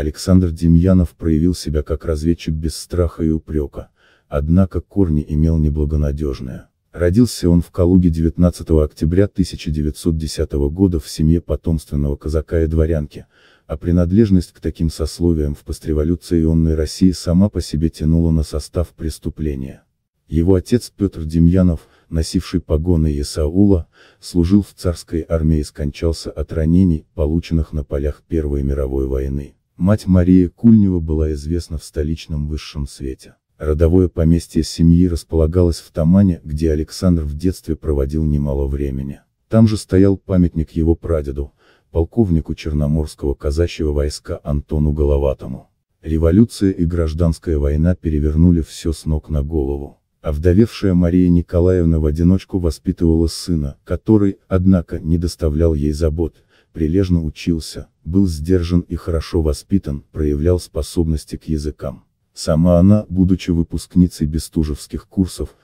Александр Демьянов проявил себя как разведчик без страха и упрека, однако корни имел неблагонадежные. Родился он в Калуге 19 октября 1910 года в семье потомственного казака и дворянки, а принадлежность к таким сословиям в постреволюционной России сама по себе тянула на состав преступления. Его отец Петр Демьянов, носивший погоны Исаула, служил в царской армии и скончался от ранений, полученных на полях Первой мировой войны. Мать Мария Кульнева была известна в столичном высшем свете. Родовое поместье семьи располагалось в Тамане, где Александр в детстве проводил немало времени. Там же стоял памятник его прадеду, полковнику Черноморского казачьего войска Антону Головатому. Революция и гражданская война перевернули все с ног на голову. Овдовевшая Мария Николаевна в одиночку воспитывала сына, который, однако, не доставлял ей забот, прилежно учился, был сдержан и хорошо воспитан, проявлял способности к языкам. Сама она, будучи выпускницей бестужевских курсов,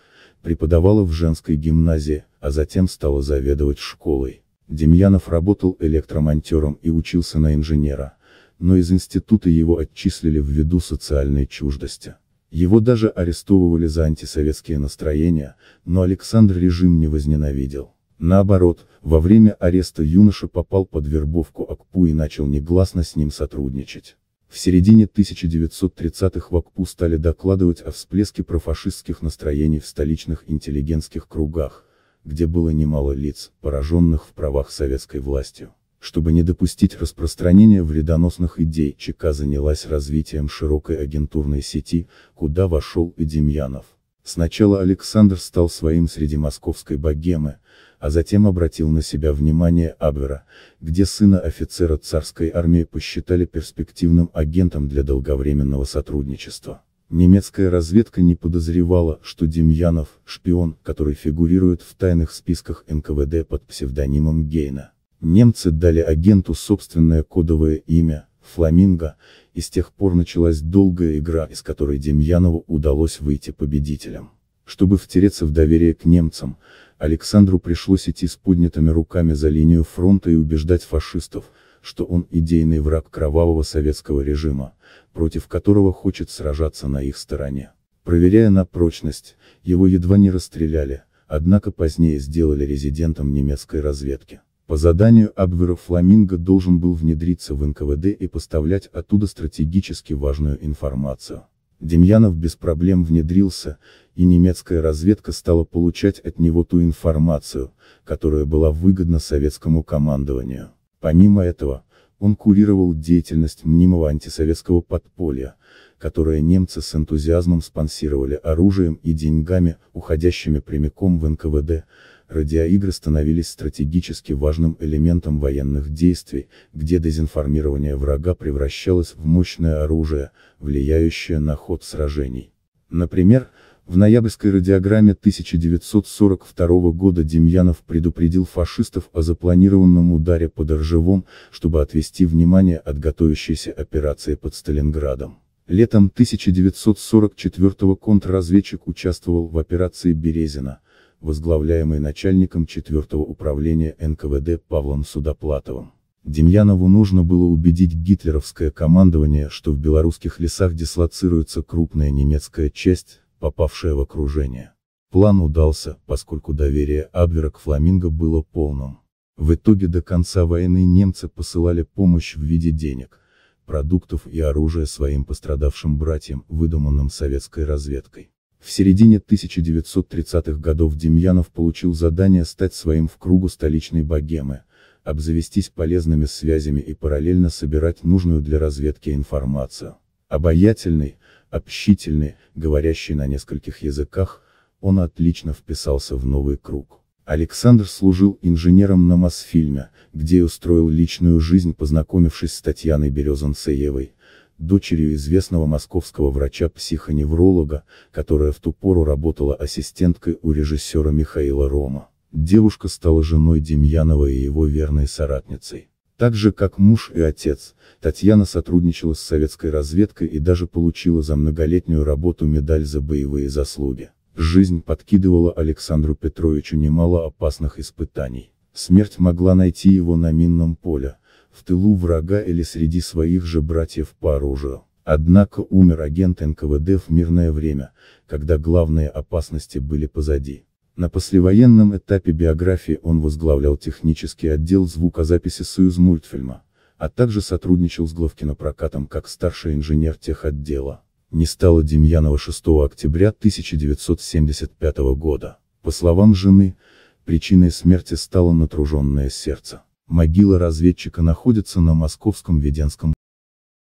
преподавала в женской гимназии, а затем стала заведовать школой. Демьянов работал электромонтером и учился на инженера, но из института его отчислили ввиду социальной чуждости. Его даже арестовывали за антисоветские настроения, но Александр режим не возненавидел. Наоборот, во время ареста юноша попал под вербовку АКПУ и начал негласно с ним сотрудничать. В середине 1930-х в АКПУ стали докладывать о всплеске профашистских настроений в столичных интеллигентских кругах, где было немало лиц, пораженных в правах советской властью. Чтобы не допустить распространения вредоносных идей, ЧК занялась развитием широкой агентурной сети, куда вошел и Демьянов. Сначала Александр стал своим среди московской богемы, а затем обратил на себя внимание Абвера, где сына офицера царской армии посчитали перспективным агентом для долговременного сотрудничества. Немецкая разведка не подозревала, что Демьянов – шпион, который фигурирует в тайных списках НКВД под псевдонимом Гейна. Немцы дали агенту собственное кодовое имя, Фламинго, и с тех пор началась долгая игра, из которой Демьянову удалось выйти победителем. Чтобы втереться в доверие к немцам, Александру пришлось идти с поднятыми руками за линию фронта и убеждать фашистов, что он идейный враг кровавого советского режима, против которого хочет сражаться на их стороне. Проверяя на прочность, его едва не расстреляли, однако позднее сделали резидентом немецкой разведки. По заданию Абвера Фламинго должен был внедриться в НКВД и поставлять оттуда стратегически важную информацию. Демьянов без проблем внедрился, и немецкая разведка стала получать от него ту информацию, которая была выгодна советскому командованию. Помимо этого, он курировал деятельность мнимого антисоветского подполья, которое немцы с энтузиазмом спонсировали оружием и деньгами, уходящими прямиком в НКВД, радиоигры становились стратегически важным элементом военных действий, где дезинформирование врага превращалось в мощное оружие, влияющее на ход сражений. Например, в ноябрьской радиограмме 1942 года Демьянов предупредил фашистов о запланированном ударе под Ржевом, чтобы отвести внимание от готовящейся операции под Сталинградом. Летом 1944 контрразведчик участвовал в операции «Березина», возглавляемой начальником 4-го управления НКВД Павлом Судоплатовым. Демьянову нужно было убедить гитлеровское командование, что в белорусских лесах дислоцируется крупная немецкая часть, попавшая в окружение. План удался, поскольку доверие Абвера к Фламинго было полным. В итоге до конца войны немцы посылали помощь в виде денег, продуктов и оружия своим пострадавшим братьям, выдуманным советской разведкой. В середине 1930-х годов Демьянов получил задание стать своим в кругу столичной богемы, обзавестись полезными связями и параллельно собирать нужную для разведки информацию. Обаятельный, общительный, говорящий на нескольких языках, он отлично вписался в новый круг. Александр служил инженером на Мосфильме, где устроил личную жизнь познакомившись с Татьяной Березанцеевой, дочерью известного московского врача-психоневролога, которая в ту пору работала ассистенткой у режиссера Михаила Рома. Девушка стала женой Демьянова и его верной соратницей. Так же как муж и отец, Татьяна сотрудничала с советской разведкой и даже получила за многолетнюю работу медаль за боевые заслуги. Жизнь подкидывала Александру Петровичу немало опасных испытаний. Смерть могла найти его на минном поле, в тылу врага или среди своих же братьев по оружию. Однако умер агент НКВД в мирное время, когда главные опасности были позади. На послевоенном этапе биографии он возглавлял технический отдел звукозаписи «Союзмультфильма», а также сотрудничал с Главкинопрокатом как старший инженер техотдела. Не стало Демьянова 6 октября 1975 года. По словам жены, причиной смерти стало натруженное сердце. Могила разведчика находится на Московском Веденском